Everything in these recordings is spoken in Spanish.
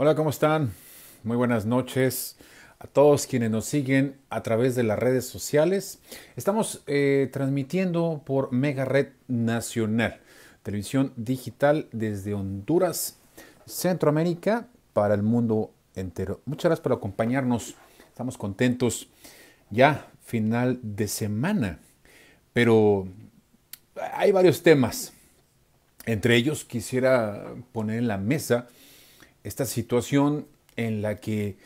Hola, ¿cómo están? Muy buenas noches a todos quienes nos siguen a través de las redes sociales. Estamos eh, transmitiendo por Mega Red Nacional, televisión digital desde Honduras, Centroamérica, para el mundo entero. Muchas gracias por acompañarnos. Estamos contentos. Ya final de semana, pero hay varios temas. Entre ellos quisiera poner en la mesa esta situación en la que,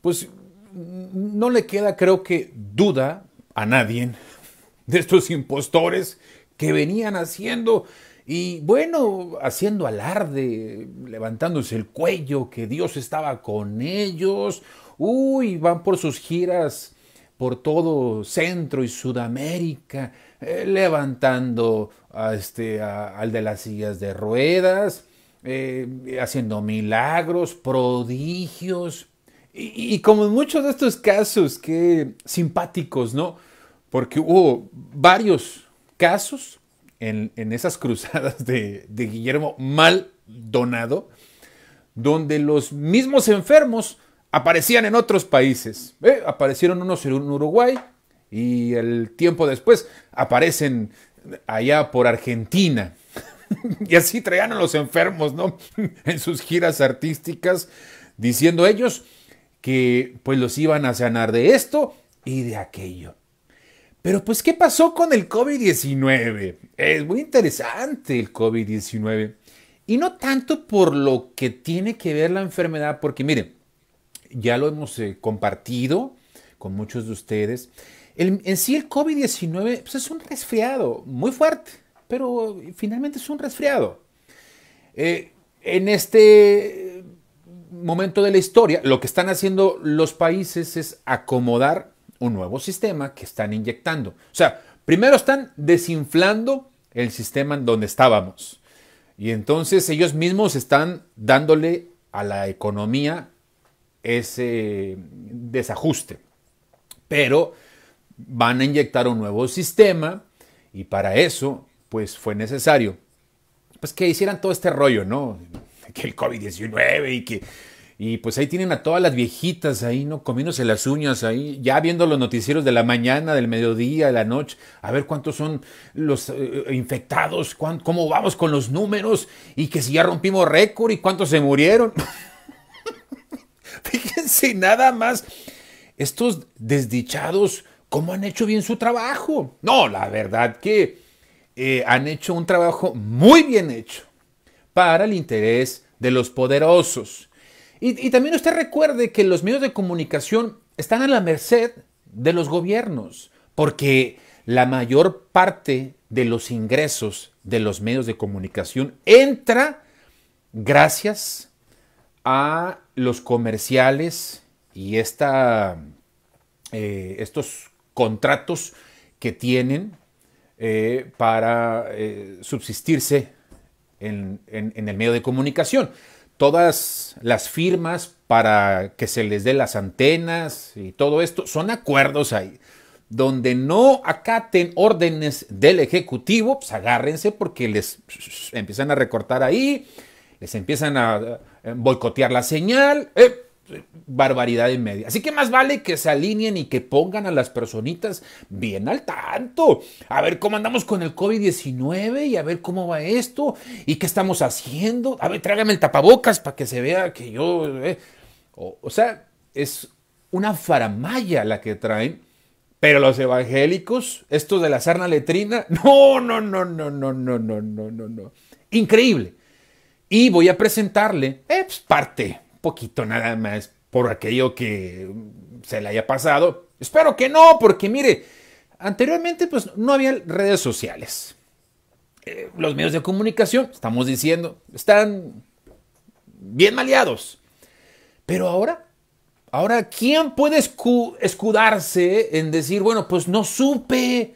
pues, no le queda, creo que, duda a nadie de estos impostores que venían haciendo y bueno, haciendo alarde, levantándose el cuello, que Dios estaba con ellos. Uy, van por sus giras por todo Centro y Sudamérica, eh, levantando este, al de las sillas de ruedas, eh, haciendo milagros, prodigios, y, como en muchos de estos casos, que simpáticos, ¿no? Porque hubo varios casos en, esas cruzadas de, Guillermo Maldonado, donde los mismos enfermos aparecían en otros países. Eh, aparecieron unos en Uruguay y el tiempo después aparecen allá por Argentina. y así traían a los enfermos, ¿no? en sus giras artísticas, diciendo ellos que pues los iban a sanar de esto y de aquello. Pero pues, ¿qué pasó con el COVID-19? Es muy interesante el COVID-19. Y no tanto por lo que tiene que ver la enfermedad, porque miren, ya lo hemos eh, compartido con muchos de ustedes. en sí el COVID-19 pues, es un resfriado muy fuerte, pero finalmente es un resfriado. Eh, en este momento de la historia, lo que están haciendo los países es acomodar un nuevo sistema que están inyectando. O sea, primero están desinflando el sistema en donde estábamos. Y entonces ellos mismos están dándole a la economía ese desajuste. Pero van a inyectar un nuevo sistema y para eso pues fue necesario pues que hicieran todo este rollo, ¿no? Que el COVID-19 y que... Y pues ahí tienen a todas las viejitas ahí, ¿no? Comiéndose las uñas ahí, ya viendo los noticieros de la mañana, del mediodía, de la noche, a ver cuántos son los eh, eh, infectados, cómo vamos con los números y que si ya rompimos récord y cuántos se murieron. Fíjense nada más, estos desdichados, ¿cómo han hecho bien su trabajo? No, la verdad que eh, han hecho un trabajo muy bien hecho para el interés de los poderosos. Y, también usted recuerde que los medios de comunicación están a la merced de los gobiernos, porque la mayor parte de los ingresos de los medios de comunicación entra gracias a los comerciales y eh, estos contratos que tienen eh, para eh, subsistirse en, el medio de comunicación. Todas las firmas para que se les dé las antenas y todo esto son acuerdos ahí donde no acaten órdenes del Ejecutivo, pues agárrense porque les empiezan a recortar ahí, les empiezan a eh, boicotear la señal. Eh, barbaridad en media. Así que más vale que se alineen y que pongan a las personitas bien al tanto. A ver cómo andamos con el COVID-19 y a ver cómo va esto y qué estamos haciendo. A ver, trágame el tapabocas para que se vea que yo... Eh. O, sea, es una faramaya la que traen. Pero los evangélicos, estos de la sarna letrina, no, no, no, no, no, no, no, no, no. Increíble. Y voy a presentarle eh, pues, parte poquito nada más por aquello que se le haya pasado. Espero que no, porque mire, anteriormente pues no había redes sociales. Eh, los medios de comunicación, estamos diciendo, están bien maleados. Pero ahora, ahora, ¿quién puede escudarse en decir, bueno, pues no supe,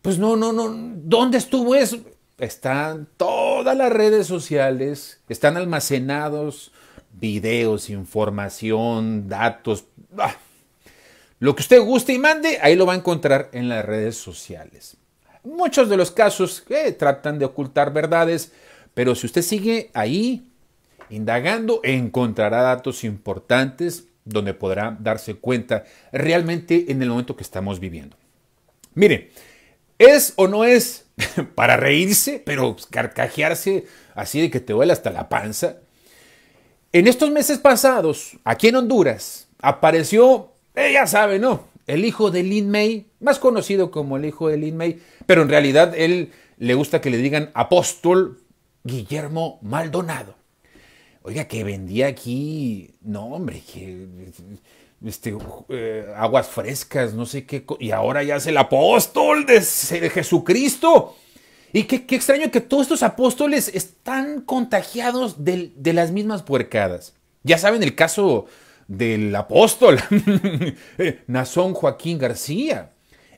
pues no, no, no, ¿dónde estuvo eso? Están todas las redes sociales, están almacenados, videos, información, datos, ah, lo que usted guste y mande, ahí lo va a encontrar en las redes sociales. Muchos de los casos eh, tratan de ocultar verdades, pero si usted sigue ahí indagando, encontrará datos importantes donde podrá darse cuenta realmente en el momento que estamos viviendo. Mire, ¿es o no es para reírse, pero carcajearse así de que te duele hasta la panza? En estos meses pasados, aquí en Honduras, apareció, ella eh, sabe, ¿no? El hijo de Lin May, más conocido como el hijo de Lin May, pero en realidad él le gusta que le digan apóstol Guillermo Maldonado. Oiga, que vendía aquí, no hombre, que este, eh, aguas frescas, no sé qué, y ahora ya es el apóstol de Jesucristo. Y qué, extraño que todos estos apóstoles están contagiados de, las mismas puercadas. Ya saben el caso del apóstol, eh, Nazón Joaquín García,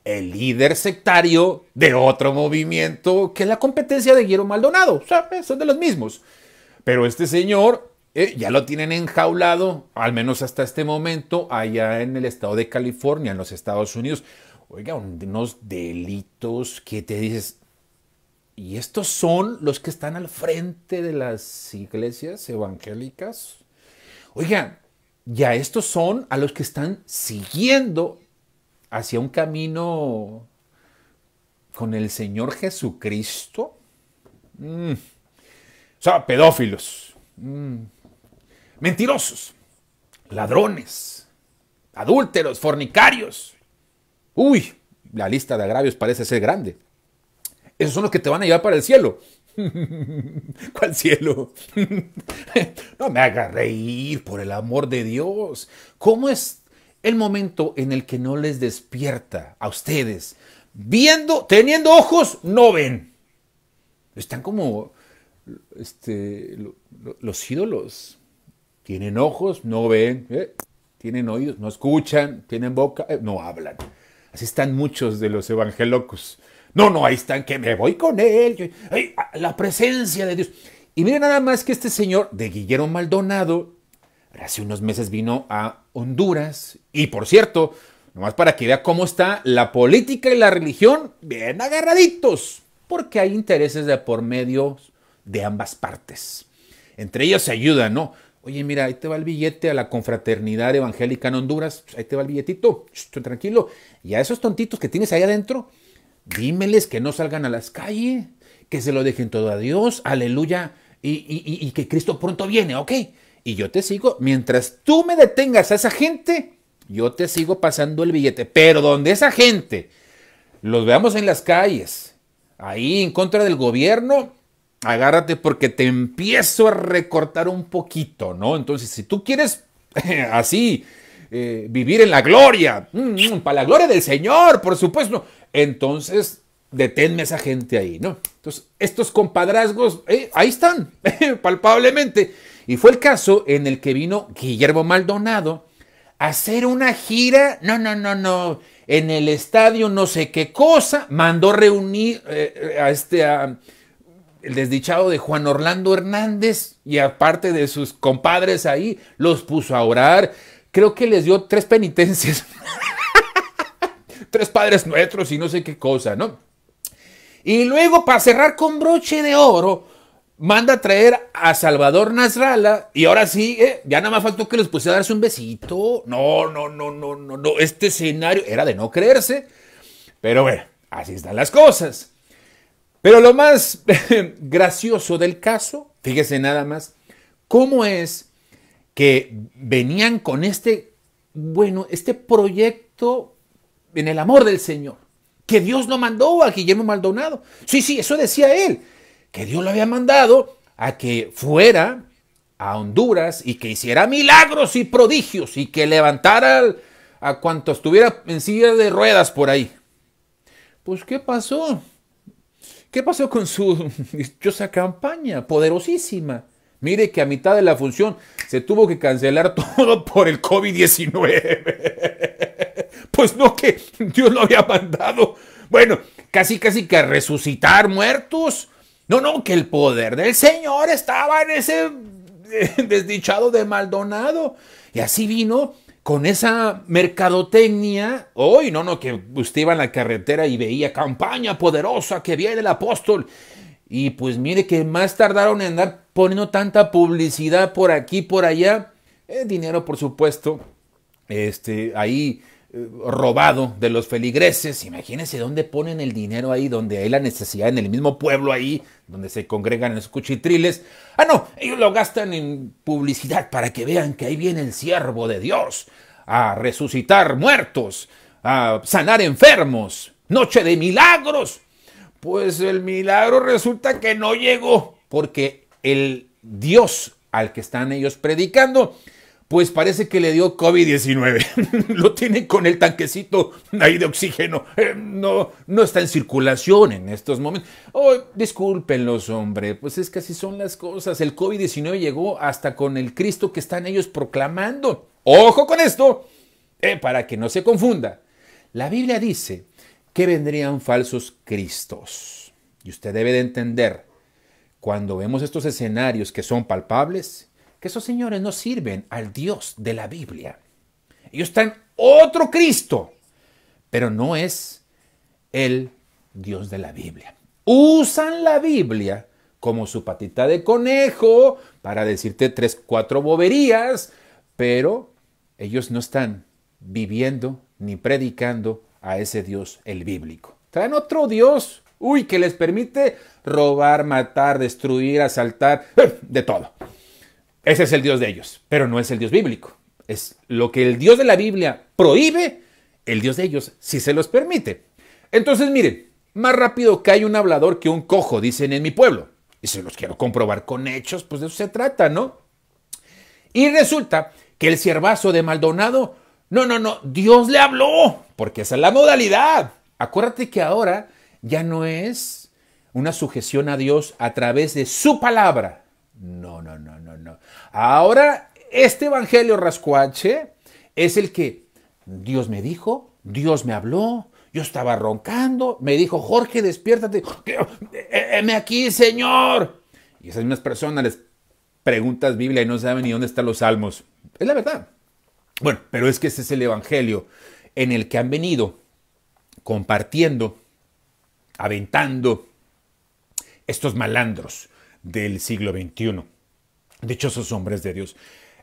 el líder sectario de otro movimiento que es la competencia de Guillermo Maldonado. O sea, eh, son de los mismos. Pero este señor eh, ya lo tienen enjaulado, al menos hasta este momento, allá en el estado de California, en los Estados Unidos. Oiga, unos delitos que te dices, y estos son los que están al frente de las iglesias evangélicas. Oigan, ya estos son a los que están siguiendo hacia un camino con el Señor Jesucristo. Mm. O sea, pedófilos, mm. mentirosos, ladrones, adúlteros, fornicarios. Uy, la lista de agravios parece ser grande esos son los que te van a llevar para el cielo. ¿Cuál cielo? no me haga reír, por el amor de Dios. ¿Cómo es el momento en el que no les despierta a ustedes? Viendo, teniendo ojos, no ven. Están como este, los ídolos. Tienen ojos, no ven. Eh, tienen oídos, no escuchan. Tienen boca, eh, no hablan. Así están muchos de los evangelocos. No, no, ahí están, que me voy con él. la presencia de Dios. Y mire nada más que este señor de Guillermo Maldonado, hace unos meses vino a Honduras. Y por cierto, nomás para que vea cómo está la política y la religión bien agarraditos. Porque hay intereses de por medio de ambas partes. Entre ellos se ayudan, ¿no? Oye, mira, ahí te va el billete a la confraternidad evangélica en Honduras, ahí te va el billetito, tranquilo. Y a esos tontitos que tienes ahí adentro, dímeles que no salgan a las calles, que se lo dejen todo a Dios, aleluya, y, que Cristo pronto viene, ¿ok? Y yo te sigo, mientras tú me detengas a esa gente, yo te sigo pasando el billete. Pero donde esa gente los veamos en las calles, ahí en contra del gobierno, agárrate porque te empiezo a recortar un poquito, ¿no? Entonces, si tú quieres así eh, vivir en la gloria, mm, mm, para la gloria del Señor, por supuesto. Entonces, deténme a esa gente ahí, ¿no? Entonces, estos compadrazgos, eh, ahí están, palpablemente. Y fue el caso en el que vino Guillermo Maldonado a hacer una gira, no, no, no, no, en el estadio no sé qué cosa, mandó reunir eh, a este... el desdichado de Juan Orlando Hernández y aparte de sus compadres ahí, los puso a orar, creo que les dio tres penitencias, tres padres nuestros y no sé qué cosa, ¿no? Y luego, para cerrar con broche de oro, manda a traer a Salvador Nasralla y ahora sí, eh, ya nada más faltó que les pusiera a darse un besito. No, no, no, no, no, no. Este escenario era de no creerse. Pero bueno, así están las cosas. Pero lo más gracioso del caso, fíjese nada más, cómo es que venían con este, bueno, este proyecto en el amor del Señor, que Dios lo mandó a Guillermo Maldonado. Sí, sí, eso decía él, que Dios lo había mandado a que fuera a Honduras y que hiciera milagros y prodigios y que levantara a cuantos estuviera en silla de ruedas por ahí. Pues, ¿qué pasó? ¿Qué pasó con su dichosa campaña poderosísima? Mire que a mitad de la función se tuvo que cancelar todo por el COVID-19. Pues no que Dios lo había mandado. Bueno, casi casi que resucitar muertos. No, no, que el poder del Señor estaba en ese eh, desdichado de Maldonado. Y así vino con esa mercadotecnia. Hoy, no, no, que usted iba en la carretera y veía campaña poderosa que viene el apóstol y pues mire que más tardaron en andar poniendo tanta publicidad por aquí, por allá. El eh, dinero, por supuesto, este, ahí eh, robado de los feligreses. Imagínense dónde ponen el dinero ahí, donde hay la necesidad, en el mismo pueblo ahí, donde se congregan en cuchitriles. Ah, no, ellos lo gastan en publicidad para que vean que ahí viene el siervo de Dios a resucitar muertos, a sanar enfermos, noche de milagros. Pues el milagro resulta que no llegó, porque el Dios al que están ellos predicando, pues parece que le dio COVID-19. Lo tiene con el tanquecito ahí de oxígeno. Eh, no, no está en circulación en estos momentos. Oh, discúlpenlos, hombre. Pues es que así son las cosas. El COVID-19 llegó hasta con el Cristo que están ellos proclamando. Ojo con esto, eh, para que no se confunda. La Biblia dice que vendrían falsos cristos. Y usted debe de entender, cuando vemos estos escenarios que son palpables, que esos señores no sirven al Dios de la Biblia. Ellos están otro Cristo, pero no es el Dios de la Biblia. Usan la Biblia como su patita de conejo para decirte tres, cuatro boberías, pero ellos no están viviendo ni predicando a ese Dios, el bíblico. Traen otro Dios, uy, que les permite robar, matar, destruir, asaltar, eh, de todo. Ese es el Dios de ellos, pero no es el Dios bíblico. Es lo que el Dios de la Biblia prohíbe, el Dios de ellos si se los permite. Entonces, miren, más rápido que hay un hablador que un cojo, dicen en mi pueblo. Y se los quiero comprobar con hechos, pues de eso se trata, ¿no? Y resulta que el ciervazo de Maldonado, no, no, no, Dios le habló porque esa es la modalidad. Acuérdate que ahora ya no es una sujeción a Dios a través de su palabra. No, no, no, no, no. Ahora este evangelio rascuache es el que Dios me dijo, Dios me habló, yo estaba roncando, me dijo, Jorge, despiértate, eh, eh, heme aquí, Señor. Y esas mismas personas les preguntas Biblia y no saben ni dónde están los salmos. Es la verdad. Bueno, pero es que ese es el evangelio en el que han venido compartiendo, aventando estos malandros del siglo XXI, dichosos hombres de Dios.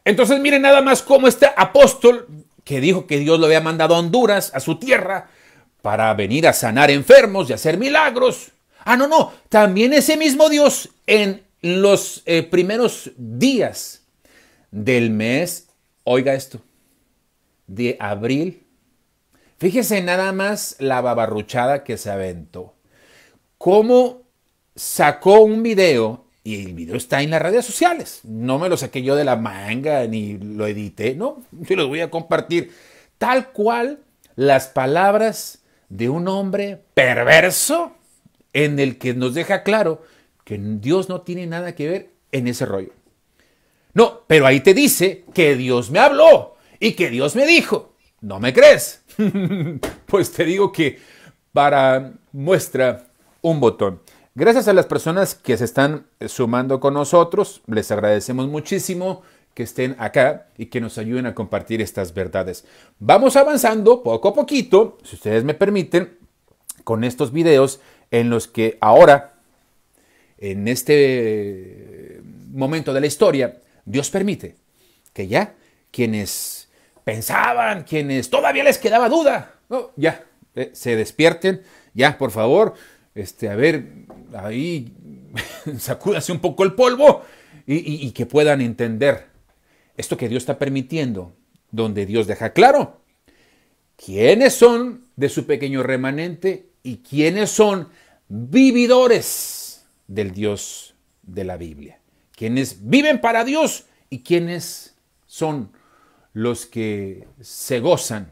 Entonces miren nada más cómo este apóstol que dijo que Dios lo había mandado a Honduras, a su tierra, para venir a sanar enfermos y hacer milagros. Ah, no, no, también ese mismo Dios en los eh, primeros días del mes, oiga esto, de abril Fíjese nada más la babarruchada que se aventó. Cómo sacó un video, y el video está en las redes sociales. No me lo saqué yo de la manga ni lo edité, no, yo los voy a compartir. Tal cual las palabras de un hombre perverso en el que nos deja claro que Dios no tiene nada que ver en ese rollo. No, pero ahí te dice que Dios me habló y que Dios me dijo. ¿No me crees? pues te digo que para muestra un botón. Gracias a las personas que se están sumando con nosotros, les agradecemos muchísimo que estén acá y que nos ayuden a compartir estas verdades. Vamos avanzando poco a poquito, si ustedes me permiten, con estos videos en los que ahora, en este momento de la historia, Dios permite que ya quienes pensaban, quienes todavía les quedaba duda. ya, eh, se despierten, ya, por favor, este, a ver, ahí sacúdase un poco el polvo y, que puedan entender esto que Dios está permitiendo, donde Dios deja claro quiénes son de su pequeño remanente y quiénes son vividores del Dios de la Biblia. Quienes viven para Dios y quienes son los que se gozan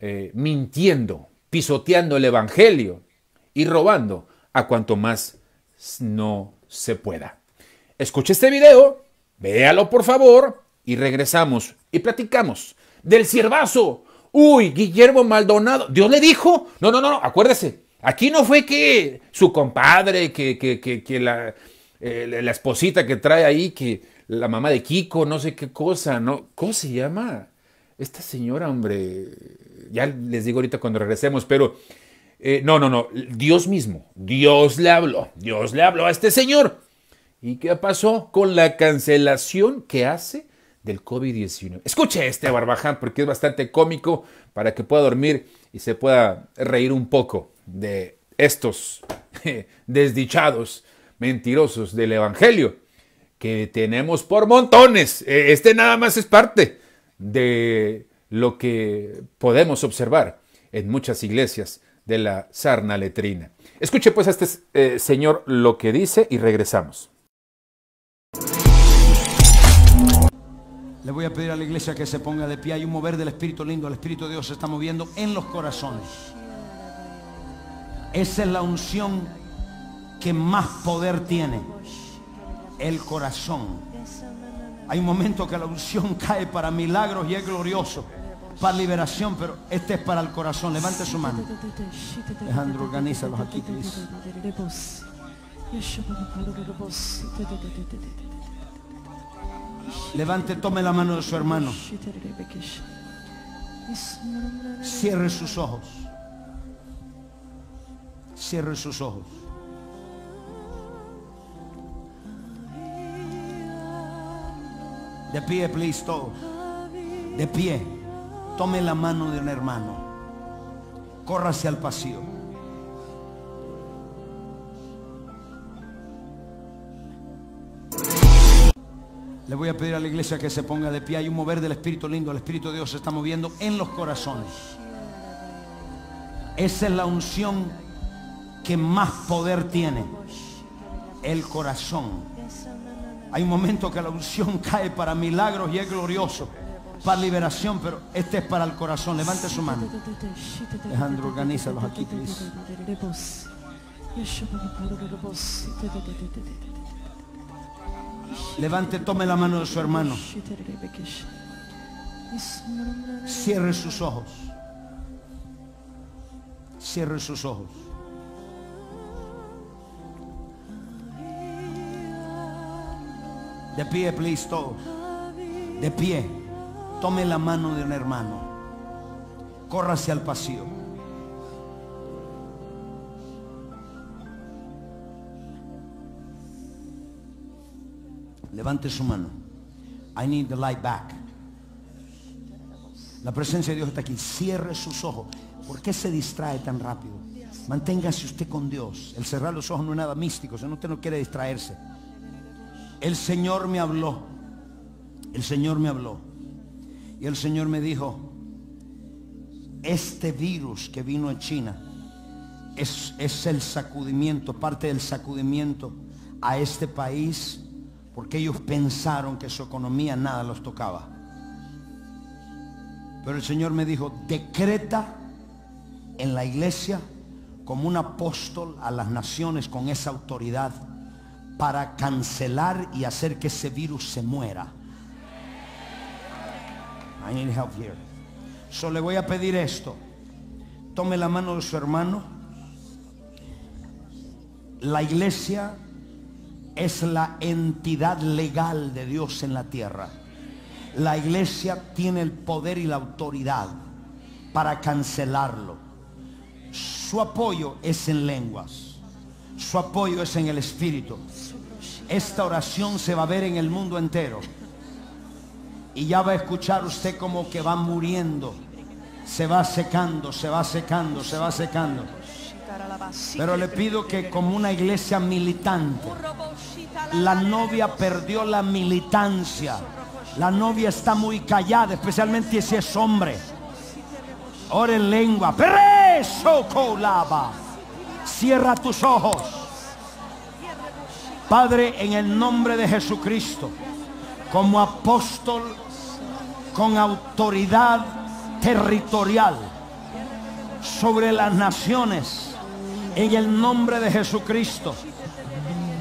eh, mintiendo, pisoteando el Evangelio y robando a cuanto más no se pueda. Escuche este video, véalo por favor y regresamos y platicamos del ciervazo, Uy, Guillermo Maldonado, Dios le dijo, no, no, no, no, acuérdese, aquí no fue que su compadre, que, la, eh, la esposita que trae ahí, que la mamá de Kiko, no sé qué cosa, ¿no? ¿Cómo se llama? Esta señora, hombre, ya les digo ahorita cuando regresemos, pero eh, no, no, no, Dios mismo, Dios le habló, Dios le habló a este señor. ¿Y qué pasó con la cancelación que hace del COVID-19? Escuche este barbaján porque es bastante cómico para que pueda dormir y se pueda reír un poco de estos desdichados mentirosos del Evangelio que tenemos por montones. E, este nada más es parte de lo que podemos observar en muchas iglesias de la sarna letrina. Escuche pues a este eh, señor lo que dice y regresamos. Le voy a pedir a la iglesia que se ponga de pie. Hay un mover del Espíritu lindo. El Espíritu de Dios se está moviendo en los corazones. Esa es la unción que más poder tiene el corazón. Hay un momento que la unción cae para milagros y es glorioso. Para liberación, pero este es para el corazón. Levante su mano. Alejandro, organízalos aquí, Cristo. Levante, tome la mano de su hermano. Cierre sus ojos. Cierre sus ojos. De pie, please, todos. De pie. Tome la mano de un hermano. Córrase al pasillo. Le voy a pedir a la iglesia que se ponga de pie. Hay un mover del Espíritu lindo. El Espíritu de Dios se está moviendo en los corazones. Esa es la unción que más poder tiene. El corazón. Hay un momento que la unción cae para milagros y es glorioso. Para liberación, pero este es para el corazón. Levante su mano. Alejandro, organízalos aquí, please. Levante, tome la mano de su hermano. Cierre sus ojos. Cierre sus ojos. De pie, please, todo De pie. Tome la mano de un hermano. Corra hacia el pasillo. Levante su mano. I need the light back. La presencia de Dios está aquí. Cierre sus ojos. ¿Por qué se distrae tan rápido? Manténgase usted con Dios. El cerrar los ojos no es nada místico, no, usted no quiere distraerse el Señor me habló. El Señor me habló. Y el Señor me dijo, este virus que vino en China es, es el sacudimiento, parte del sacudimiento a este país, porque ellos pensaron que su economía nada los tocaba. Pero el Señor me dijo, decreta en la iglesia como un apóstol a las naciones con esa autoridad para cancelar y hacer que ese virus se muera. I need help here. So le voy a pedir esto. Tome la mano de su hermano. La iglesia es la entidad legal de Dios en la tierra. La iglesia tiene el poder y la autoridad para cancelarlo. Su apoyo es en lenguas. Su apoyo es en el espíritu. Esta oración se va a ver en el mundo entero. Y ya va a escuchar usted como que va muriendo. Se va secando, se va secando, se va secando. Pero le pido que como una iglesia militante, la novia perdió la militancia. La novia está muy callada, especialmente si es hombre. Ora en lengua. Preso colaba. Cierra tus ojos. Padre, en el nombre de Jesucristo, como apóstol con autoridad territorial sobre las naciones, en el nombre de Jesucristo,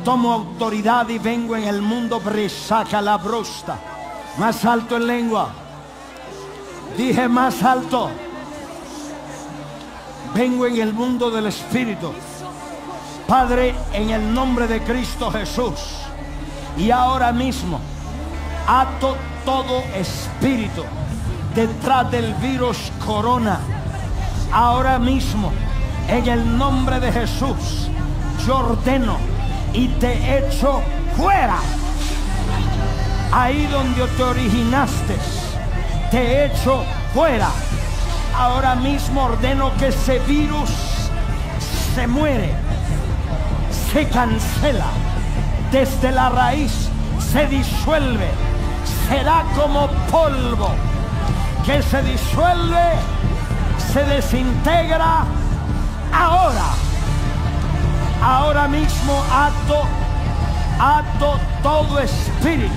tomo autoridad y vengo en el mundo, saca la brusta, más alto en lengua, dije más alto, vengo en el mundo del Espíritu. Padre, en el nombre de Cristo Jesús. Y ahora mismo ato todo espíritu detrás del virus corona. Ahora mismo, en el nombre de Jesús, yo ordeno y te echo fuera. Ahí donde te originaste, te echo fuera. Ahora mismo ordeno que ese virus se muere se cancela, desde la raíz se disuelve, será como polvo que se disuelve, se desintegra ahora, ahora mismo ato, ato todo espíritu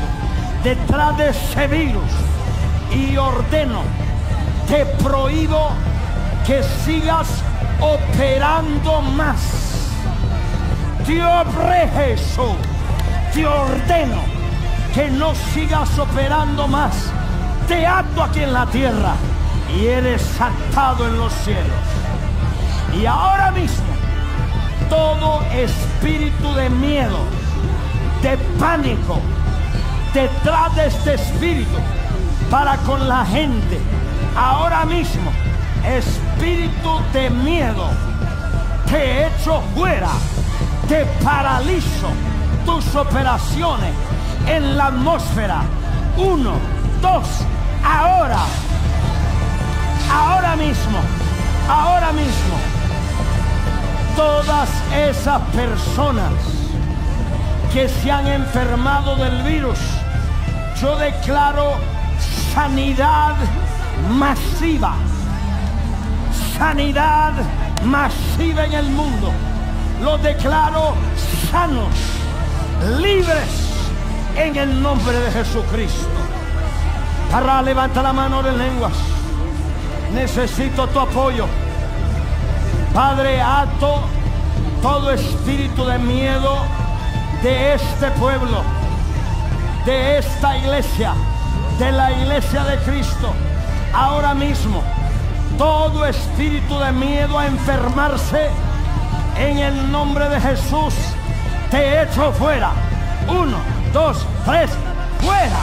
detrás de ese virus y ordeno, te prohíbo que sigas operando más te Jesús te ordeno que no sigas operando más. Te ato aquí en la tierra y eres atado en los cielos. Y ahora mismo, todo espíritu de miedo, de pánico, te de este espíritu para con la gente, ahora mismo, espíritu de miedo, te echo fuera te paralizo tus operaciones en la atmósfera. Uno, dos, ahora. Ahora mismo. Ahora mismo. Todas esas personas que se han enfermado del virus, yo declaro sanidad masiva. Sanidad masiva en el mundo los declaro sanos, libres en el nombre de Jesucristo. Para levanta la mano de lenguas. Necesito tu apoyo. Padre, ato todo espíritu de miedo de este pueblo, de esta iglesia, de la iglesia de Cristo. Ahora mismo, todo espíritu de miedo a enfermarse en el nombre de Jesús te echo fuera. Uno, dos, tres, fuera.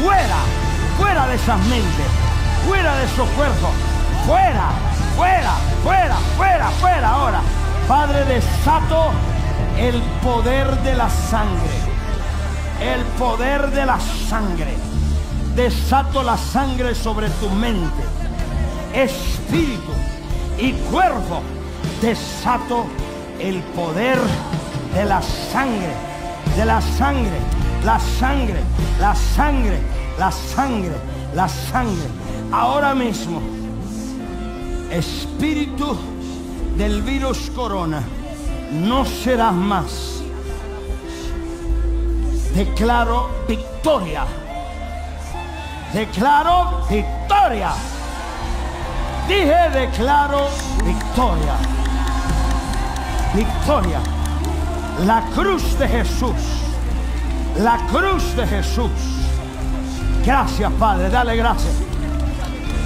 Fuera. Fuera de esas mentes. Fuera de esos cuerpos. Fuera. Fuera. Fuera. Fuera. Fuera ahora. Padre, desato el poder de la sangre. El poder de la sangre. Desato la sangre sobre tu mente, espíritu y cuerpo desato el poder de la sangre, de la sangre, la sangre, la sangre, la sangre, la sangre. Ahora mismo, espíritu del virus corona, no serás más. Declaro victoria. Declaro victoria. Dije, declaro victoria victoria. La cruz de Jesús. La cruz de Jesús. Gracias, Padre. Dale gracias.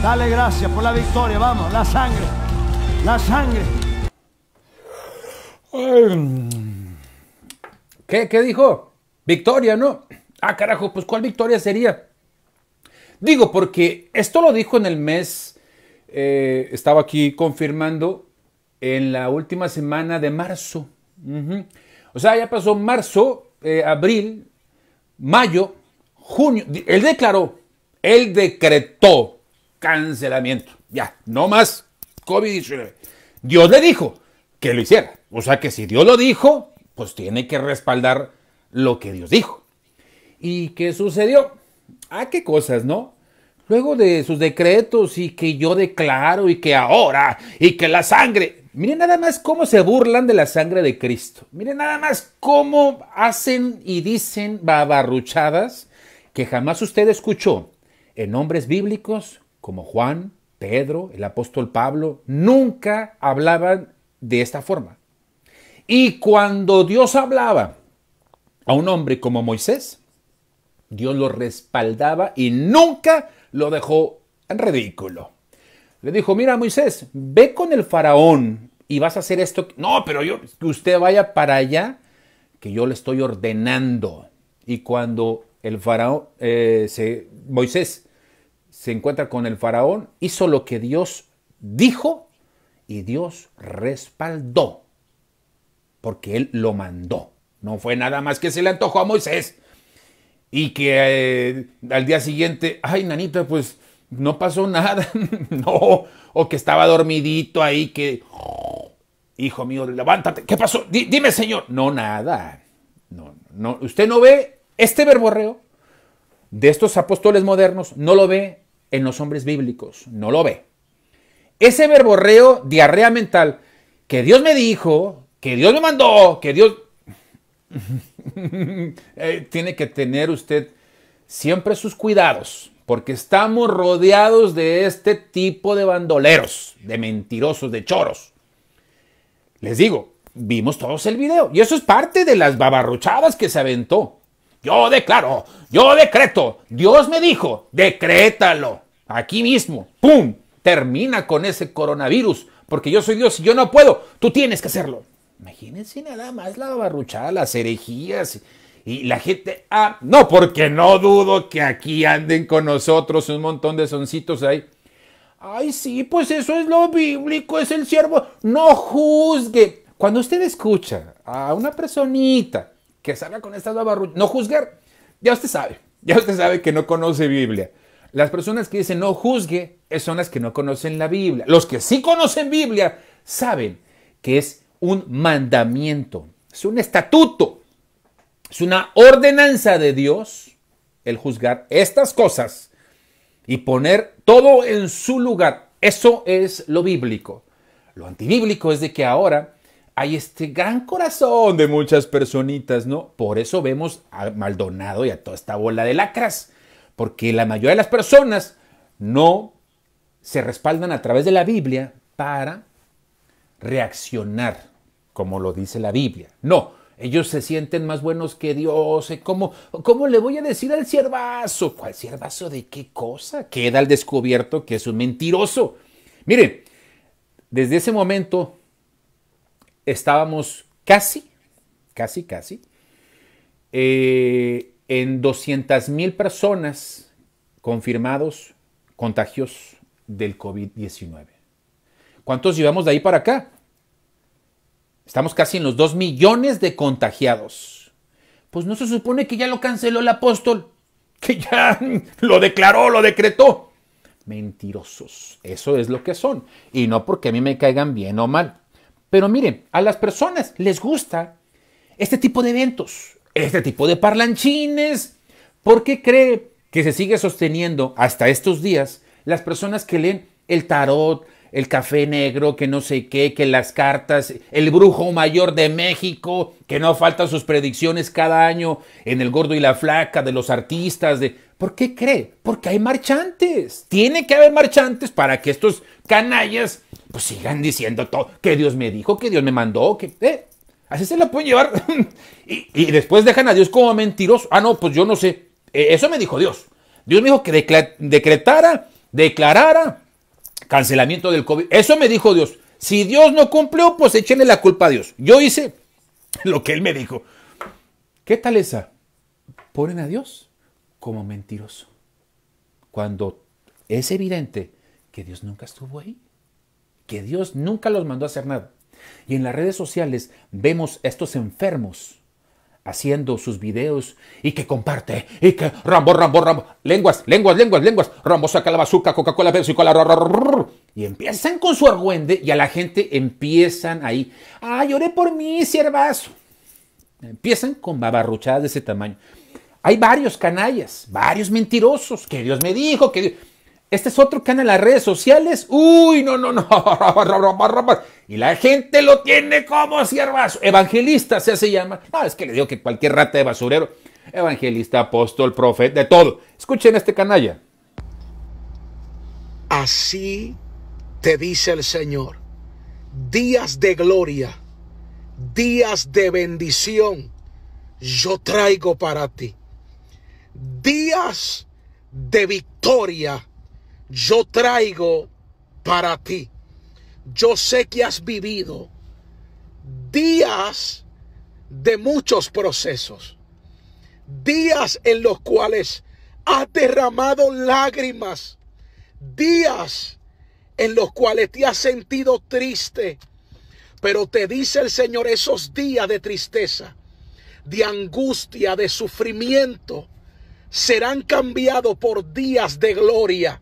Dale gracias por la victoria. Vamos, la sangre. La sangre. ¿Qué, qué dijo? Victoria, ¿no? Ah, carajo, pues ¿cuál victoria sería? Digo, porque esto lo dijo en el mes, eh, estaba aquí confirmando, en la última semana de marzo. O sea, ya pasó marzo, eh, abril, mayo, junio. Él declaró, él decretó cancelamiento. Ya, no más COVID-19. Dios le dijo que lo hiciera. O sea que si Dios lo dijo, pues tiene que respaldar lo que Dios dijo. ¿Y qué sucedió? ¿A ah, qué cosas, ¿no? Luego de sus decretos y que yo declaro y que ahora y que la sangre. Miren nada más cómo se burlan de la sangre de Cristo. Miren nada más cómo hacen y dicen babarruchadas que jamás usted escuchó en hombres bíblicos como Juan, Pedro, el apóstol Pablo. Nunca hablaban de esta forma. Y cuando Dios hablaba a un hombre como Moisés, Dios lo respaldaba y nunca lo dejó en ridículo. Le dijo, mira Moisés, ve con el faraón y vas a hacer esto. No, pero yo, que usted vaya para allá, que yo le estoy ordenando. Y cuando el faraón, eh, Moisés se encuentra con el faraón, hizo lo que Dios dijo y Dios respaldó, porque él lo mandó. No fue nada más que se le antojó a Moisés y que eh, al día siguiente, ay, nanita, pues no pasó nada, no, o que estaba dormidito ahí, que, hijo mío, levántate, ¿qué pasó? dime, señor, no, nada, no, no, usted no ve este verborreo de estos apóstoles modernos, no lo ve en los hombres bíblicos, no lo ve. Ese verborreo, diarrea mental, que Dios me dijo, que Dios me mandó, que Dios, Eh, tiene que tener usted siempre sus cuidados, porque estamos rodeados de este tipo de bandoleros, de mentirosos, de choros. Les digo, vimos todos el video, y eso es parte de las babarruchadas que se aventó. Yo declaro, yo decreto, Dios me dijo, decrétalo, aquí mismo, ¡pum! Termina con ese coronavirus, porque yo soy Dios y yo no puedo, tú tienes que hacerlo. Imagínense nada más la barruchada, las herejías y la gente. Ah, no, porque no dudo que aquí anden con nosotros un montón de soncitos ahí. Ay, sí, pues eso es lo bíblico, es el siervo. No juzgue. Cuando usted escucha a una personita que salga con estas babarruchas, no juzgar, ya usted sabe, ya usted sabe que no conoce Biblia. Las personas que dicen no juzgue son las que no conocen la Biblia. Los que sí conocen Biblia saben que es un mandamiento, es un estatuto, es una ordenanza de Dios el juzgar estas cosas y poner todo en su lugar. Eso es lo bíblico. Lo antibíblico es de que ahora hay este gran corazón de muchas personitas, ¿no? Por eso vemos a Maldonado y a toda esta bola de lacras, porque la mayoría de las personas no se respaldan a través de la Biblia para reaccionar, como lo dice la Biblia. No, ellos se sienten más buenos que Dios. Eh, ¿Cómo, cómo le voy a decir al ciervazo? ¿Cuál vaso de qué cosa? Queda al descubierto que es un mentiroso. Miren, desde ese momento estábamos casi, casi, casi, eh, en 200 mil personas confirmados contagios del COVID-19. ¿Cuántos llevamos de ahí para acá? Estamos casi en los 2 millones de contagiados. Pues no se supone que ya lo canceló el apóstol, que ya lo declaró, lo decretó. Mentirosos, eso es lo que son. Y no porque a mí me caigan bien o mal. Pero miren, a las personas les gusta este tipo de eventos, este tipo de parlanchines. ¿Por qué cree que se sigue sosteniendo hasta estos días las personas que leen el tarot, el café negro, que no sé qué, que las cartas, el brujo mayor de México, que no faltan sus predicciones cada año en El Gordo y la Flaca, de los artistas, de... ¿Por qué cree? Porque hay marchantes. Tiene que haber marchantes para que estos canallas pues sigan diciendo todo, que Dios me dijo, que Dios me mandó, que... Eh, así se la pueden llevar. y, después dejan a Dios como mentiroso. Ah, no, pues yo no sé. E, eso me dijo Dios. Dios me dijo que decretara, declarara cancelamiento del COVID. Eso me dijo Dios. Si Dios no cumplió, pues echenle la culpa a Dios. Yo hice lo que Él me dijo. ¿Qué tal esa? Ponen a Dios como mentiroso. Cuando es evidente que Dios nunca estuvo ahí, que Dios nunca los mandó a hacer nada. Y en las redes sociales vemos a estos enfermos haciendo sus videos y que comparte y que Rambo, Rambo, Rambo, lenguas, lenguas, lenguas, lenguas, Rambo saca la bazuca, Coca-Cola, Pepsi, Cola, y empiezan con su argüende y a la gente empiezan ahí, ah, lloré por mí, siervazo. Empiezan con babarruchadas de ese tamaño. Hay varios canallas, varios mentirosos, que Dios me dijo, que Dios... Este es otro que anda en las redes sociales. Uy, no, no, no. Y la gente lo tiene como siervas. Evangelista se hace llama. No, es que le digo que cualquier rata de basurero. Evangelista, apóstol, profeta, de todo. Escuchen este canalla. Así te dice el Señor. Días de gloria, días de bendición, yo traigo para ti. Días de victoria yo traigo para ti. Yo sé que has vivido días de muchos procesos, días en los cuales has derramado lágrimas, días en los cuales te has sentido triste, pero te dice el Señor esos días de tristeza, de angustia, de sufrimiento, serán cambiados por días de gloria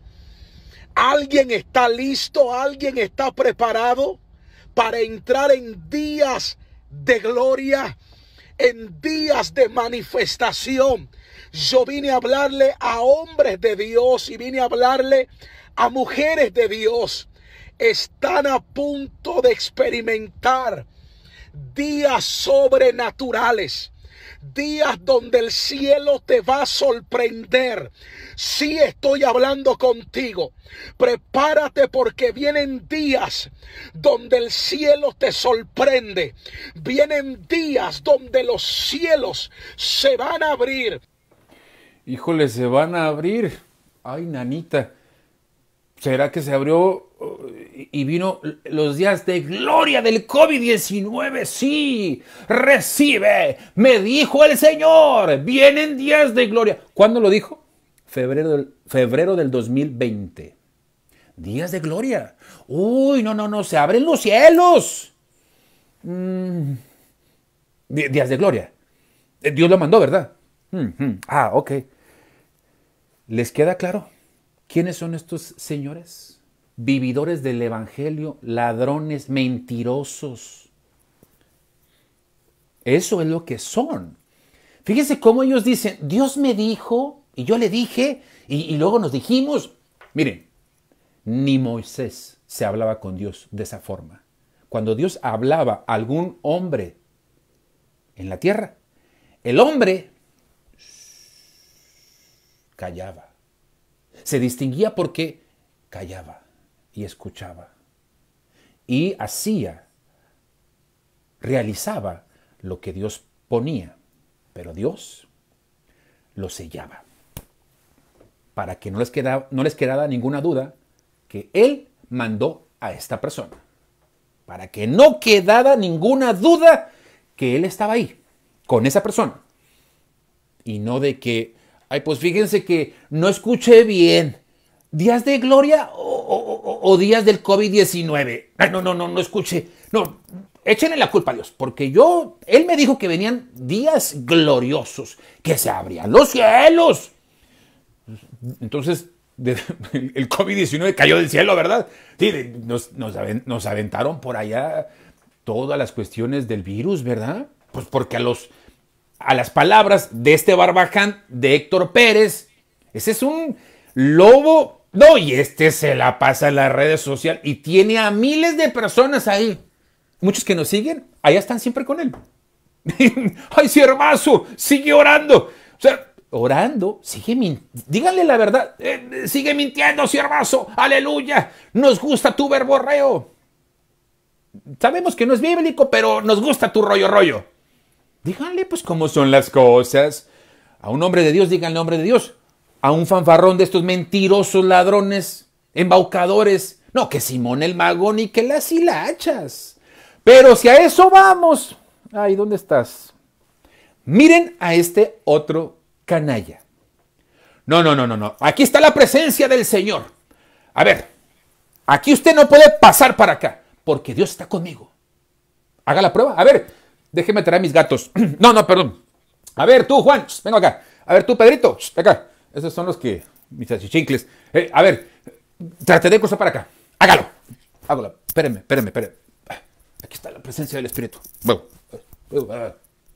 ¿Alguien está listo? ¿Alguien está preparado para entrar en días de gloria? En días de manifestación. Yo vine a hablarle a hombres de Dios y vine a hablarle a mujeres de Dios. Están a punto de experimentar días sobrenaturales días donde el cielo te va a sorprender. Sí estoy hablando contigo. Prepárate porque vienen días donde el cielo te sorprende. Vienen días donde los cielos se van a abrir. Híjole, se van a abrir. Ay, nanita. ¿Será que se abrió y vino los días de gloria del COVID-19. Sí, recibe, me dijo el Señor, vienen días de gloria. ¿Cuándo lo dijo? Febrero del, 2020. Días de gloria. Uy, no, no, no, se abren los cielos. Mm. Días de gloria. Eh, Dios lo mandó, ¿verdad? Ah, ok. ¿Les queda claro quiénes son estos señores? vividores del Evangelio, ladrones, mentirosos. Eso es lo que son. Fíjense cómo ellos dicen, Dios me dijo y yo le dije y, luego nos dijimos, miren, ni Moisés se hablaba con Dios de esa forma. Cuando Dios hablaba a algún hombre en la tierra, el hombre callaba. Se distinguía porque callaba y escuchaba. Y hacía, realizaba lo que Dios ponía, pero Dios lo sellaba. Para que no les, quedaba, no les quedara ninguna duda que Él mandó a esta persona. Para que no quedara ninguna duda que Él estaba ahí, con esa persona. Y no de que, ay, pues fíjense que no escuché bien ¿Días de gloria o, días del COVID-19? No, no, no, no escuche. No, échenle la culpa a Dios, porque yo, Él me dijo que venían días gloriosos, que se abrían los cielos. Entonces, el COVID-19 cayó del cielo, ¿verdad? Sí, nos, nos, aventaron por allá todas las cuestiones del virus, ¿verdad? Pues porque a, los, a las palabras de este barbaján, de Héctor Pérez, ese es un lobo no, y este se la pasa en las redes sociales y tiene a miles de personas ahí. Muchos que nos siguen, allá están siempre con él. Ay, si sigue orando. O sea, orando, sigue mintiendo. Díganle la verdad, eh, sigue mintiendo, siervazo, aleluya. Nos gusta tu verborreo. Sabemos que no es bíblico, pero nos gusta tu rollo rollo. Díganle pues cómo son las cosas. A un hombre de Dios, díganle nombre de Dios a un fanfarrón de estos mentirosos ladrones, embaucadores. No, que Simón el Magón y que las hilachas. Pero si a eso vamos. Ay, ¿dónde estás? Miren a este otro canalla. No, no, no, no, no. Aquí está la presencia del Señor. A ver, aquí usted no puede pasar para acá, porque Dios está conmigo. Haga la prueba. A ver, déjeme traer a mis gatos. No, no, perdón. A ver, tú, Juan, vengo acá. A ver, tú, Pedrito, acá. Esos son los que, mis achichincles. Eh, a ver, trate de cosas para acá. Hágalo. Hágalo. Espérenme, espérenme, espérenme. Ah, aquí está la presencia del espíritu. Bueno. Ah.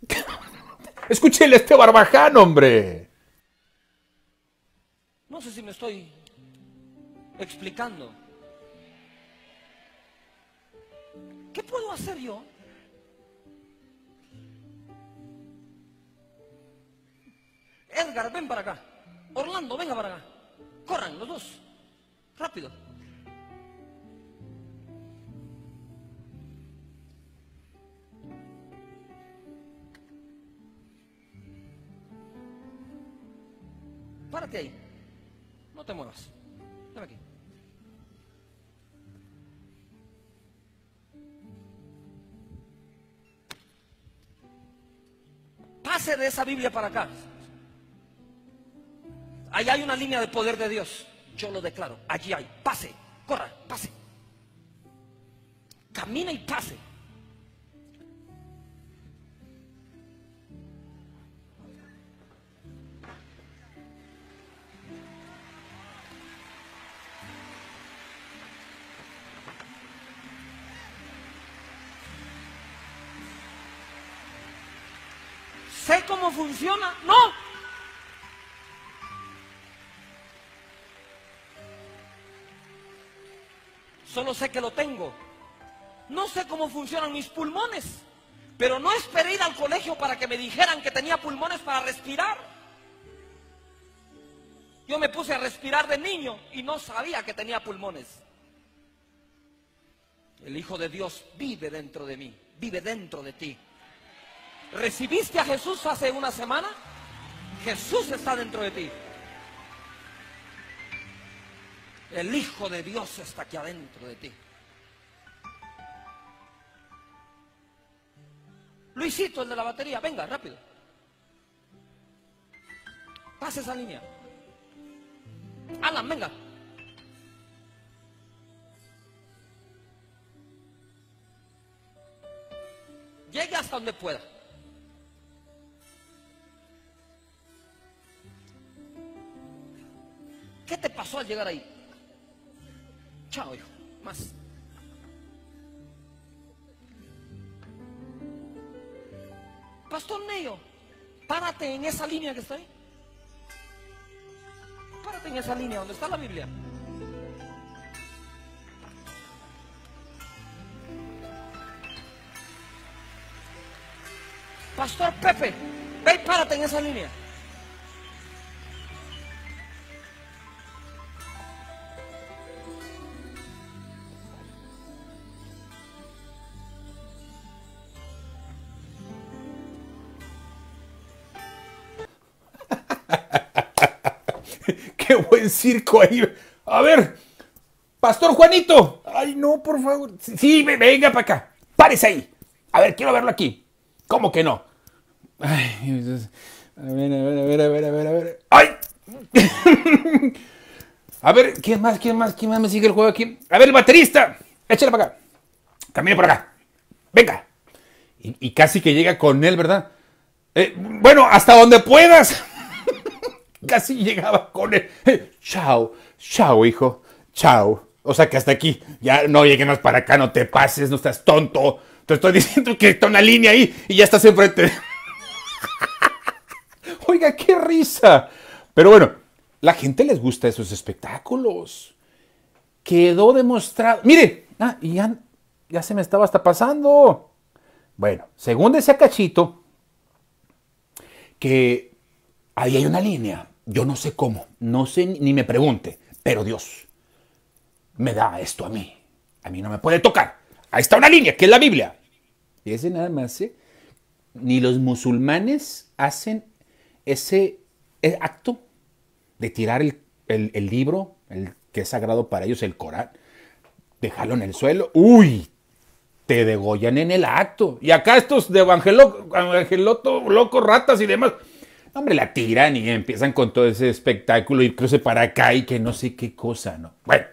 Escúchele este barbaján, hombre. No sé si me estoy explicando. ¿Qué puedo hacer yo? Edgar, ven para acá. Orlando, venga para acá. Corran los dos. Rápido. Párate ahí. No te muevas. Dame aquí. Pase de esa Biblia para acá. Allí hay una línea de poder de Dios. Yo lo declaro. Allí hay. Pase, corra, pase. Camina y pase. ¿Sé cómo funciona? No. no sé que lo tengo. No sé cómo funcionan mis pulmones, pero no esperé ir al colegio para que me dijeran que tenía pulmones para respirar. Yo me puse a respirar de niño y no sabía que tenía pulmones. El Hijo de Dios vive dentro de mí, vive dentro de ti. ¿Recibiste a Jesús hace una semana? Jesús está dentro de ti. El Hijo de Dios está aquí adentro de ti. Luisito, el de la batería, venga, rápido. Pase esa línea. Alan, venga. Llegue hasta donde pueda. ¿Qué te pasó al llegar ahí? Chao, hijo. Más. Pastor Neo, párate en esa línea que estoy Párate en esa línea donde está la Biblia. Pastor Pepe, ve y párate en esa línea. buen circo ahí. A ver, Pastor Juanito. Ay, no, por favor. Sí, venga para acá. Párese ahí. A ver, quiero verlo aquí. ¿Cómo que no? Ay, a ver, a ver, a ver, a ver, a ver, a ver. ¡Ay! a ver, ¿quién más, quién más, quién más me sigue el juego aquí? A ver, el baterista. Échale para acá. Camine por acá. Venga. Y, casi que llega con él, ¿verdad? Eh, bueno, hasta donde puedas. Casi llegaba con él. Eh, chao, chao, hijo, chao. O sea que hasta aquí, ya no lleguemos para acá, no te pases, no estás tonto. Te estoy diciendo que está una línea ahí y ya estás enfrente. Oiga, qué risa. Pero bueno, la gente les gusta esos espectáculos. Quedó demostrado. Mire, ah, ya, ya se me estaba hasta pasando. Bueno, según decía Cachito, que ahí hay una línea. Yo no sé cómo, no sé ni me pregunte, pero Dios me da esto a mí. A mí no me puede tocar. Ahí está una línea, que es la Biblia. Y ese nada más, ¿eh? ni los musulmanes hacen ese, e, acto de tirar el, libro, el que es sagrado para ellos, el Corán, dejarlo en el suelo. ¡Uy! Te degollan en el acto. Y acá estos de evangeloto, locos, ratas y demás Hombre, la tiran y empiezan con todo ese espectáculo y cruce para acá y que no sé qué cosa, ¿no? Bueno.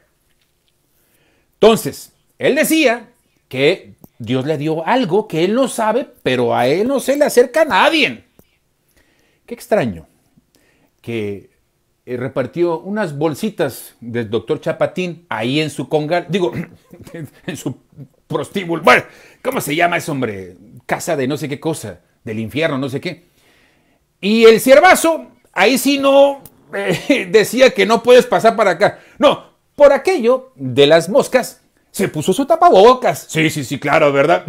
Entonces, él decía que Dios le dio algo que él no sabe, pero a él no se le acerca a nadie. Qué extraño que eh, repartió unas bolsitas del doctor Chapatín ahí en su conga, digo, en su prostíbulo. Bueno, ¿cómo se llama ese hombre? Casa de no sé qué cosa, del infierno, no sé qué. Y el ciervazo, ahí sí no eh, decía que no puedes pasar para acá. No, por aquello de las moscas, se puso su tapabocas. Sí, sí, sí, claro, ¿verdad?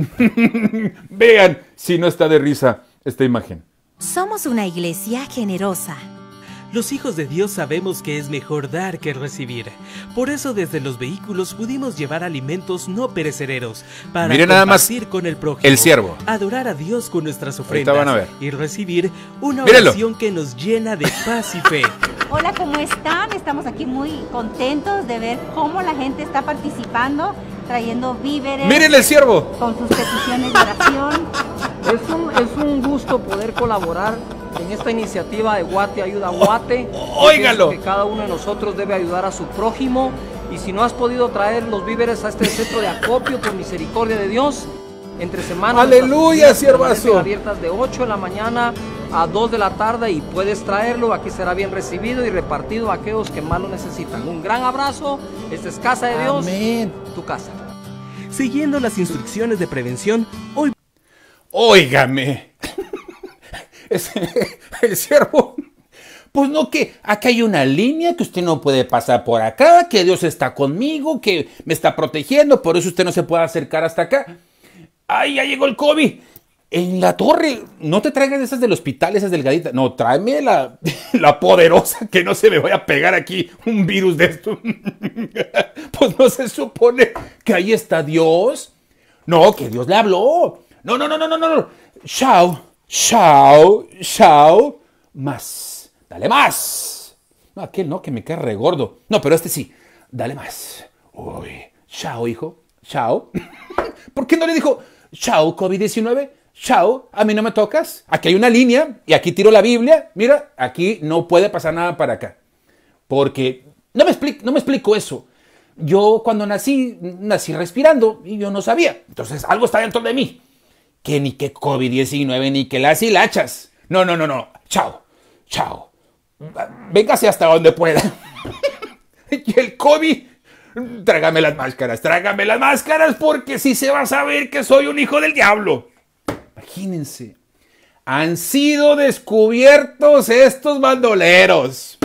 Vean si no está de risa esta imagen. Somos una iglesia generosa los hijos de Dios sabemos que es mejor dar que recibir. Por eso desde los vehículos pudimos llevar alimentos no perecederos para Ir nada más con el prójimo, el siervo, adorar a Dios con nuestras ofrendas y recibir una oración que nos llena de paz y fe. Hola, ¿cómo están? Estamos aquí muy contentos de ver cómo la gente está participando, trayendo víveres. Miren el siervo. Con sus peticiones de oración. es un, es un gusto poder colaborar en esta iniciativa de Guate Ayuda Guate. Que cada uno de nosotros debe ayudar a su prójimo. Y si no has podido traer los víveres a este centro de acopio, por misericordia de Dios, entre semanas. Aleluya, Abiertas de 8 de la mañana a 2 de la tarde y puedes traerlo. Aquí será bien recibido y repartido a aquellos que más lo necesitan. Un gran abrazo. Esta es casa de Dios. Tu casa. Siguiendo las instrucciones de prevención, hoy. Óigame. el siervo. Pues no que acá hay una línea que usted no puede pasar por acá, que Dios está conmigo, que me está protegiendo, por eso usted no se puede acercar hasta acá. ¡Ay, ya llegó el COVID! En la torre, no te traigas esas del hospital, esas delgaditas. No, tráeme la, poderosa que no se me vaya a pegar aquí un virus de esto. Pues no se supone que ahí está Dios. No, que Dios le habló. No, no, no, no, no, no. Chao. Chao, chao, más. Dale más. No, aquel no, que me cae regordo. No, pero este sí. Dale más. Uy, chao, hijo. Chao. ¿Por qué no le dijo chao, COVID-19? Chao, a mí no me tocas. Aquí hay una línea y aquí tiro la Biblia. Mira, aquí no puede pasar nada para acá. Porque no me, explico, no me explico eso. Yo cuando nací, nací respirando y yo no sabía. Entonces algo está dentro de mí que ni que COVID-19, ni que las hilachas. No, no, no, no. Chao, chao. Véngase hasta donde pueda. y el COVID, trágame las máscaras, trágame las máscaras porque si se va a saber que soy un hijo del diablo. Imagínense. Han sido descubiertos estos bandoleros.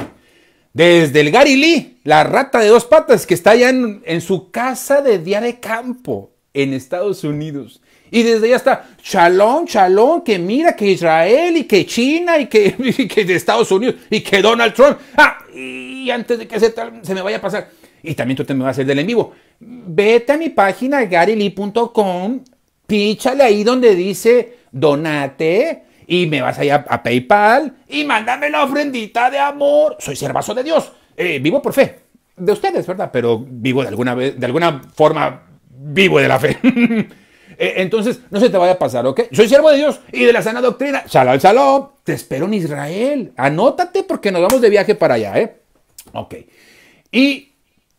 Desde el Gary Lee, la rata de dos patas que está allá en, en su casa de día de campo en Estados Unidos y desde ya está, chalón, chalón, que mira que Israel y que China y que, que Estados Unidos y que Donald Trump. Ah, y antes de que se, se me vaya a pasar. Y también tú te me vas a hacer del en vivo. Vete a mi página garylee.com, píchale ahí donde dice donate y me vas ahí a, PayPal y mándame la ofrendita de amor. Soy servazo de Dios. Eh, vivo por fe. De ustedes, ¿verdad? Pero vivo de alguna, vez, de alguna forma, vivo de la fe. Eh, entonces, no se te vaya a pasar, ¿ok? Soy siervo de Dios y de la sana doctrina. Shalom, shalom. Te espero en Israel. Anótate porque nos vamos de viaje para allá, ¿eh? Ok. Y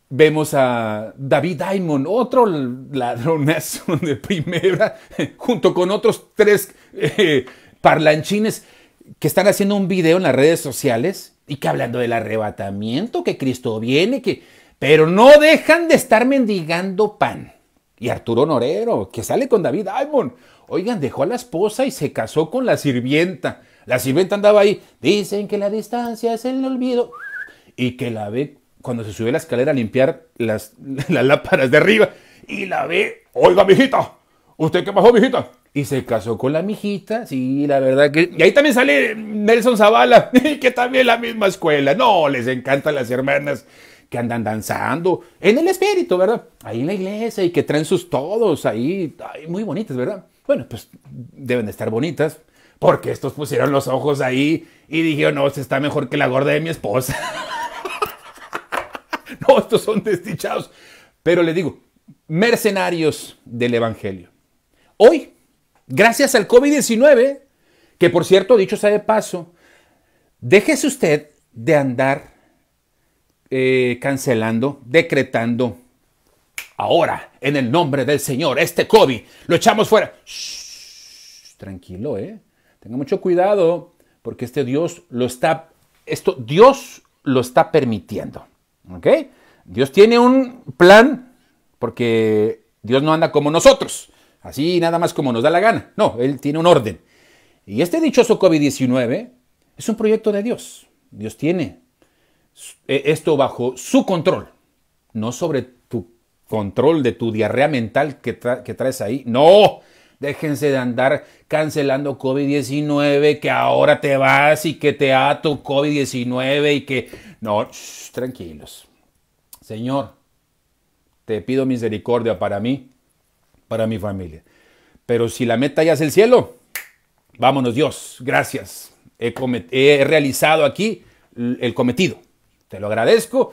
vemos a David Diamond, otro ladronazo de primera, junto con otros tres eh, parlanchines que están haciendo un video en las redes sociales y que hablando del arrebatamiento, que Cristo viene, que... Pero no dejan de estar mendigando pan y Arturo Norero, que sale con David Almond Oigan, dejó a la esposa y se casó con la sirvienta. La sirvienta andaba ahí. Dicen que la distancia es el olvido. Y que la ve cuando se sube a la escalera a limpiar las, las lámparas de arriba. Y la ve. Oiga, mijita. ¿Usted qué pasó, mijita? Y se casó con la mijita. Sí, la verdad que. Y ahí también sale Nelson Zavala, que también la misma escuela. No, les encantan las hermanas que andan danzando en el espíritu, ¿verdad? Ahí en la iglesia y que traen sus todos ahí, muy bonitas, ¿verdad? Bueno, pues deben de estar bonitas porque estos pusieron los ojos ahí y dijeron, no, se este está mejor que la gorda de mi esposa. no, estos son desdichados. Pero le digo, mercenarios del Evangelio. Hoy, gracias al COVID-19, que por cierto, dicho sea de paso, déjese usted de andar eh, cancelando, decretando. Ahora, en el nombre del Señor, este COVID lo echamos fuera. tranquilo, ¿eh? Tenga mucho cuidado, porque este Dios lo está, esto Dios lo está permitiendo. ¿Ok? Dios tiene un plan, porque Dios no anda como nosotros, así nada más como nos da la gana. No, Él tiene un orden. Y este dichoso COVID-19 es un proyecto de Dios. Dios tiene eh, esto bajo su control, no sobre tu control de tu diarrea mental que, traes ahí. No, déjense de andar cancelando COVID-19, que ahora te vas y que te ato COVID-19 y que... No, tranquilos. Señor, te pido misericordia para mí, para mi familia. Pero si la meta ya es el cielo, vámonos Dios, gracias. he realizado aquí el cometido. Te lo agradezco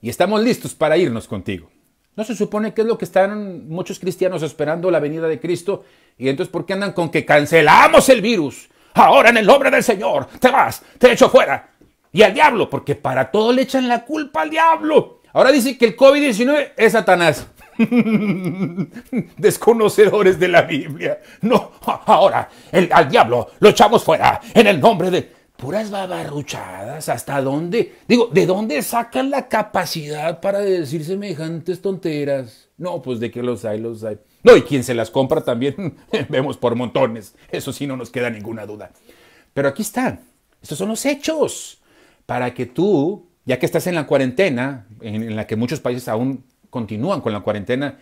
y estamos listos para irnos contigo. ¿No se supone que es lo que están muchos cristianos esperando la venida de Cristo? Y entonces, ¿por qué andan con que cancelamos el virus? Ahora en el nombre del Señor, te vas, te echo fuera. Y al diablo, porque para todo le echan la culpa al diablo. Ahora dice que el COVID-19 es Satanás. Desconocedores de la Biblia. No, ahora al diablo lo echamos fuera en el nombre de puras babarruchadas, ¿hasta dónde? Digo, ¿de dónde sacan la capacidad para decir semejantes tonteras? No, pues de que los hay, los hay. No, y quien se las compra también, vemos por montones, eso sí no nos queda ninguna duda. Pero aquí están, estos son los hechos, para que tú, ya que estás en la cuarentena, en la que muchos países aún continúan con la cuarentena,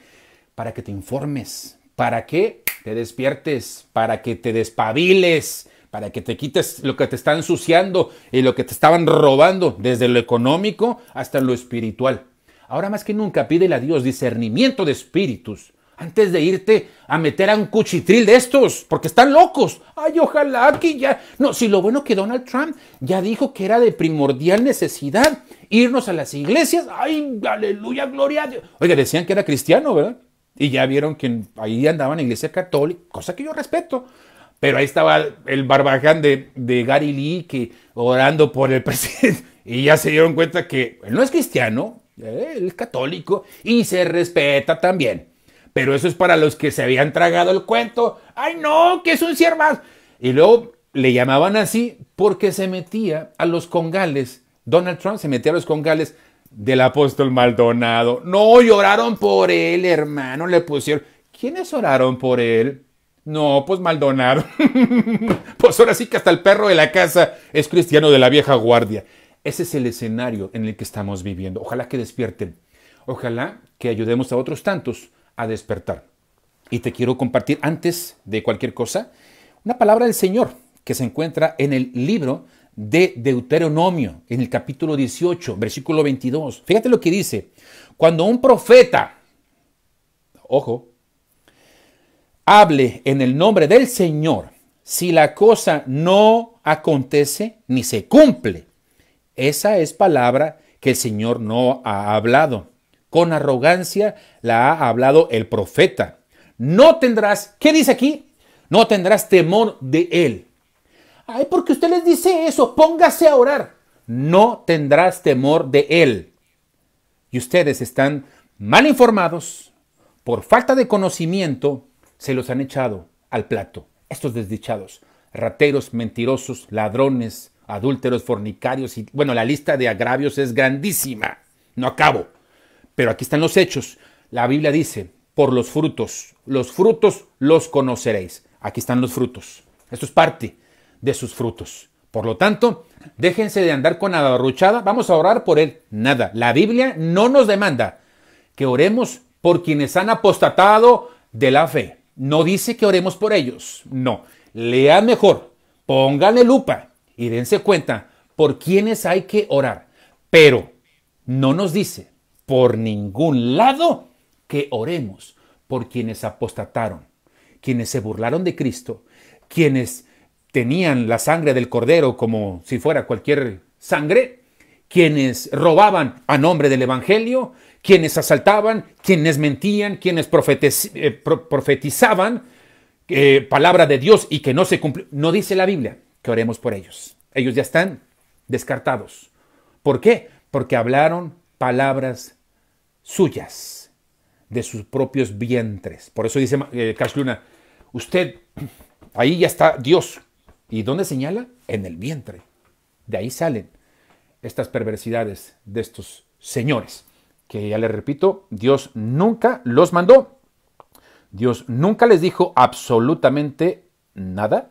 para que te informes, para que te despiertes, para que te despabiles, para que te quites lo que te están ensuciando y lo que te estaban robando, desde lo económico hasta lo espiritual. Ahora más que nunca pídele a Dios discernimiento de espíritus antes de irte a meter a un cuchitril de estos, porque están locos. Ay, ojalá aquí ya. No, si lo bueno que Donald Trump ya dijo que era de primordial necesidad irnos a las iglesias. Ay, aleluya, gloria a Dios. Oiga, decían que era cristiano, ¿verdad? Y ya vieron que ahí andaban en iglesia católica, cosa que yo respeto. Pero ahí estaba el barbaján de, de Gary Lee que orando por el presidente y ya se dieron cuenta que él no es cristiano, eh, él es católico y se respeta también. Pero eso es para los que se habían tragado el cuento. ¡Ay no! ¡Que es un sierva! Y luego le llamaban así porque se metía a los congales. Donald Trump se metía a los congales del apóstol Maldonado. No, lloraron por él, hermano, le pusieron. ¿Quiénes oraron por él? No, pues Maldonado. pues ahora sí que hasta el perro de la casa es cristiano de la vieja guardia. Ese es el escenario en el que estamos viviendo. Ojalá que despierten. Ojalá que ayudemos a otros tantos a despertar. Y te quiero compartir antes de cualquier cosa una palabra del Señor que se encuentra en el libro de Deuteronomio, en el capítulo 18, versículo 22. Fíjate lo que dice. Cuando un profeta, ojo, hable en el nombre del Señor, si la cosa no acontece ni se cumple, esa es palabra que el Señor no ha hablado. Con arrogancia la ha hablado el profeta. No tendrás, ¿qué dice aquí? No tendrás temor de él. Ay, porque usted les dice eso, póngase a orar. No tendrás temor de él. Y ustedes están mal informados, por falta de conocimiento, se los han echado al plato. Estos desdichados, rateros, mentirosos, ladrones, adúlteros, fornicarios y bueno, la lista de agravios es grandísima. No acabo. Pero aquí están los hechos. La Biblia dice, por los frutos, los frutos los conoceréis. Aquí están los frutos. Esto es parte de sus frutos. Por lo tanto, déjense de andar con ruchada, Vamos a orar por él. Nada. La Biblia no nos demanda que oremos por quienes han apostatado de la fe. No dice que oremos por ellos, no. Lea mejor, pónganle lupa y dense cuenta por quienes hay que orar. Pero no nos dice por ningún lado que oremos por quienes apostataron, quienes se burlaron de Cristo, quienes tenían la sangre del cordero como si fuera cualquier sangre quienes robaban a nombre del Evangelio, quienes asaltaban, quienes mentían, quienes eh, profetizaban eh, palabra de Dios y que no se cumplió. No dice la Biblia que oremos por ellos. Ellos ya están descartados. ¿Por qué? Porque hablaron palabras suyas, de sus propios vientres. Por eso dice eh, Cash Luna, usted, ahí ya está Dios. ¿Y dónde señala? En el vientre. De ahí salen estas perversidades de estos señores, que ya les repito, Dios nunca los mandó. Dios nunca les dijo absolutamente nada,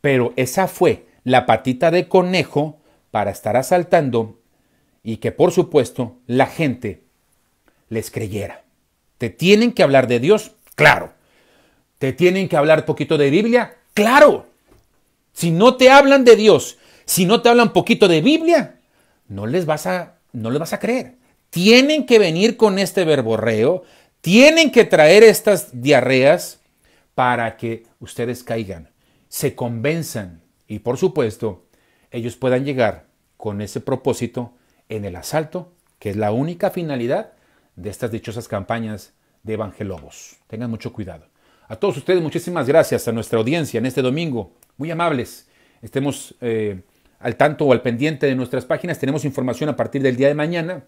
pero esa fue la patita de conejo para estar asaltando y que por supuesto la gente les creyera. ¿Te tienen que hablar de Dios? Claro. ¿Te tienen que hablar poquito de Biblia? Claro. Si no te hablan de Dios si no te hablan poquito de Biblia, no les vas a, no les vas a creer. Tienen que venir con este verborreo, tienen que traer estas diarreas para que ustedes caigan, se convenzan y por supuesto ellos puedan llegar con ese propósito en el asalto, que es la única finalidad de estas dichosas campañas de evangelobos. Tengan mucho cuidado. A todos ustedes muchísimas gracias a nuestra audiencia en este domingo. Muy amables. Estemos eh, al tanto o al pendiente de nuestras páginas. Tenemos información a partir del día de mañana.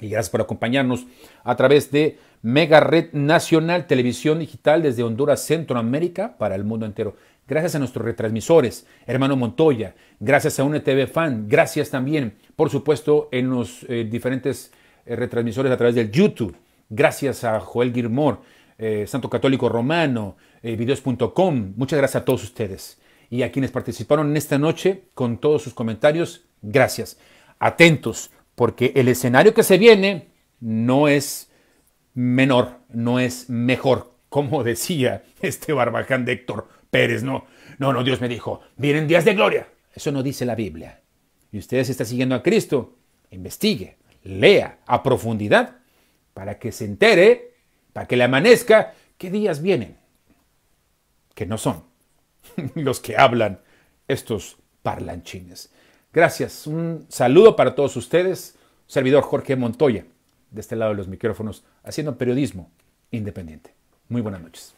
Y gracias por acompañarnos a través de Mega Red Nacional Televisión Digital desde Honduras, Centroamérica, para el mundo entero. Gracias a nuestros retransmisores, hermano Montoya, gracias a UNETV Fan, gracias también, por supuesto, en los eh, diferentes eh, retransmisores a través del YouTube. Gracias a Joel Guirmor, eh, Santo Católico Romano, videos.com. Muchas gracias a todos ustedes y a quienes participaron en esta noche con todos sus comentarios. Gracias. Atentos, porque el escenario que se viene no es menor, no es mejor, como decía este barbaján de Héctor Pérez. No, no, no, Dios me dijo, vienen días de gloria. Eso no dice la Biblia. Y usted se está siguiendo a Cristo, investigue, lea a profundidad para que se entere, para que le amanezca qué días vienen, que no son los que hablan estos parlanchines. Gracias, un saludo para todos ustedes. Servidor Jorge Montoya, de este lado de los micrófonos, haciendo periodismo independiente. Muy buenas noches.